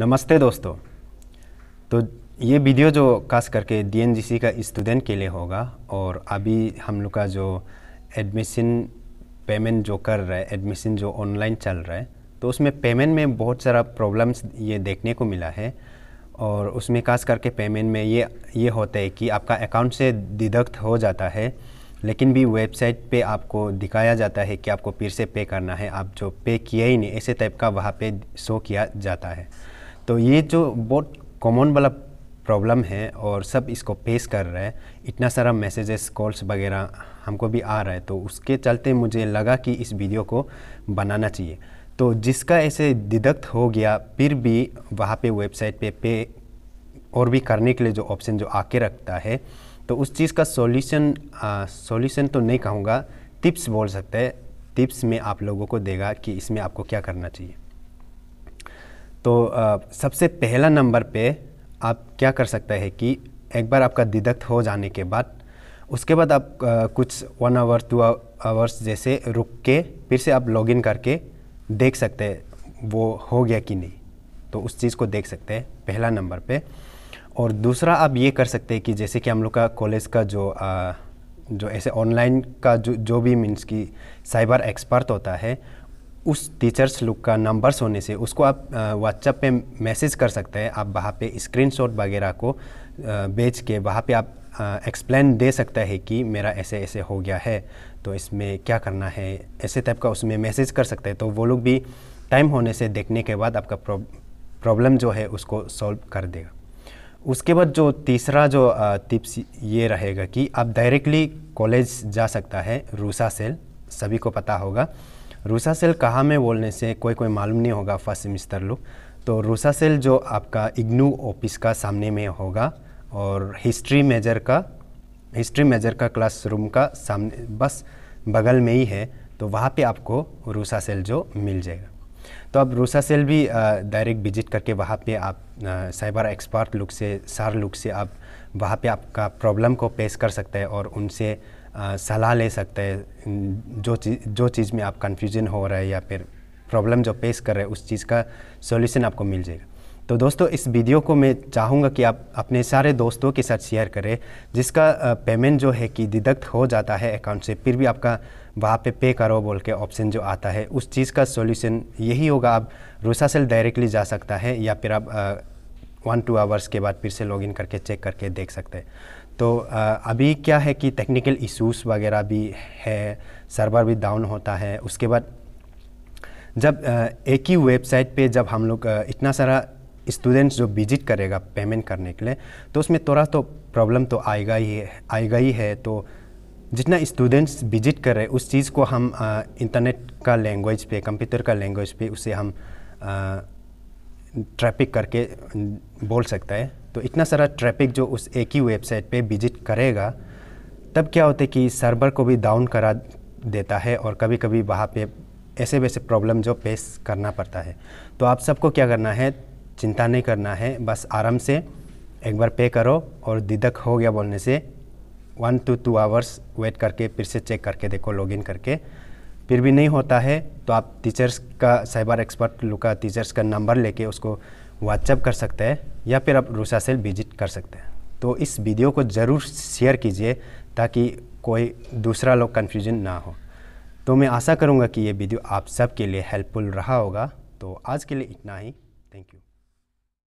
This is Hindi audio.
नमस्ते दोस्तों तो ये वीडियो जो खास करके डी का स्टूडेंट के लिए होगा और अभी हम लोग का जो एडमिशन पेमेंट जो कर रहा है एडमिशन जो ऑनलाइन चल रहा है तो उसमें पेमेंट में बहुत सारा प्रॉब्लम्स ये देखने को मिला है और उसमें खास करके पेमेंट में ये ये होता है कि आपका अकाउंट से डिडक्ट हो जाता है लेकिन भी वेबसाइट पे आपको दिखाया जाता है कि आपको फिर से पे करना है आप जो पे किया ही नहीं ऐसे टाइप का वहाँ पे शो किया जाता है तो ये जो बहुत कॉमन वाला प्रॉब्लम है और सब इसको फेस कर रहे हैं इतना सारा मैसेजेस कॉल्स वगैरह हमको भी आ रहा है तो उसके चलते मुझे लगा कि इस वीडियो को बनाना चाहिए तो जिसका ऐसे दिदक्त हो गया फिर भी वहाँ पे वेबसाइट पे पे और भी करने के लिए जो ऑप्शन जो आके रखता है तो उस चीज़ का सॉल्यूशन सॉल्यूशन तो नहीं कहूँगा टिप्स बोल सकते हैं टिप्स में आप लोगों को देगा कि इसमें आपको क्या करना चाहिए तो आ, सबसे पहला नंबर पे आप क्या कर सकते हैं कि एक बार आपका दिदक्त हो जाने के बाद उसके बाद आप आ, कुछ वन आवर टू आवर्स जैसे रुक के फिर से आप लॉगिन करके देख सकते हैं वो हो गया कि नहीं तो उस चीज़ को देख सकते हैं पहला नंबर पे और दूसरा आप ये कर सकते हैं कि जैसे कि हम लोग का कॉलेज का जो आ, जो ऐसे ऑनलाइन का जो जो भी मीन्स कि साइबर एक्सपर्ट होता है उस टीचर्स लुक का नंबर्स होने से उसको आप व्हाट्सएप पे मैसेज कर सकते हैं आप वहाँ पे स्क्रीनशॉट वगैरह को भेज के वहाँ पे आप एक्सप्लेन दे सकता है कि मेरा ऐसे ऐसे हो गया है तो इसमें क्या करना है ऐसे टाइप का उसमें मैसेज कर सकते हैं तो वो लोग भी टाइम होने से देखने के बाद आपका प्रॉब्लम जो है उसको सॉल्व कर देगा उसके बाद जो तीसरा जो टिप्स ये रहेगा कि आप डायरेक्टली कॉलेज जा सकता है रूसा सेल सभी को पता होगा रूसा सेल कहाँ में बोलने से कोई कोई मालूम नहीं होगा फर्स्ट सेमिस्टर लोग तो रूसा सेल जो आपका इग्नू ऑफिस का सामने में होगा और हिस्ट्री मेजर का हिस्ट्री मेजर का क्लासरूम का सामने बस बगल में ही है तो वहाँ पे आपको रूसा सेल जो मिल जाएगा तो आप रूसा सेल भी डायरेक्ट विजिट करके वहाँ पे आप साइबर एक्सपर्ट लुक से सार लुक से आप वहाँ पे आपका प्रॉब्लम को पेश कर सकते हैं और उनसे सलाह ले सकते हैं जो चीज़ जो चीज़ में आप कन्फ्यूजन हो रहा है या फिर प्रॉब्लम जो पेश कर रहे हैं उस चीज़ का सॉल्यूशन आपको मिल जाएगा तो दोस्तों इस वीडियो को मैं चाहूँगा कि आप अपने सारे दोस्तों के साथ शेयर करें जिसका पेमेंट जो है कि डिडक्ट हो जाता है अकाउंट से फिर भी आपका वहाँ पे पे करो बोल के ऑप्शन जो आता है उस चीज़ का सॉल्यूशन यही होगा आप रूसा सेल डायरेक्टली जा सकता है या फिर आप वन टू आवर्स के बाद फिर से लॉगिन करके चेक करके देख सकते हैं तो अभी क्या है कि टेक्निकल इशूज़ वगैरह भी है सर्वर भी डाउन होता है उसके बाद जब एक ही वेबसाइट पे जब हम लोग इतना सारा स्टूडेंट्स जो विजिट करेगा पेमेंट करने के लिए तो उसमें थोड़ा तो प्रॉब्लम तो आएगा ही आएगा ही है तो जितना स्टूडेंट्स विजिट कर रहे उस चीज़ को हम इंटरनेट का लैंग्वेज पे कंप्यूटर का लैंग्वेज पे उसे हम ट्रैपिक करके बोल सकता है तो इतना सारा ट्रैफिक जो उस एक ही वेबसाइट पे विजिट करेगा तब क्या होता है कि सर्वर को भी डाउन करा देता है और कभी कभी वहाँ पे ऐसे वैसे प्रॉब्लम जो फेस करना पड़ता है तो आप सबको क्या करना है चिंता नहीं करना है बस आराम से एक बार पे करो और दिदक हो गया बोलने से one to two hours wait करके फिर से चेक करके देखो लॉगिन करके फिर भी नहीं होता है तो आप टीचर्स का साइबर एक्सपर्ट लुका का टीचर्स का नंबर लेके उसको व्हाट्सएप कर सकते हैं या फिर आप रूसा सेल विजिट कर सकते हैं तो इस वीडियो को ज़रूर शेयर कीजिए ताकि कोई दूसरा लोग कन्फ्यूजन ना हो तो मैं आशा करूँगा कि ये वीडियो आप सबके लिए हेल्पफुल रहा होगा तो आज के लिए इतना ही थैंक यू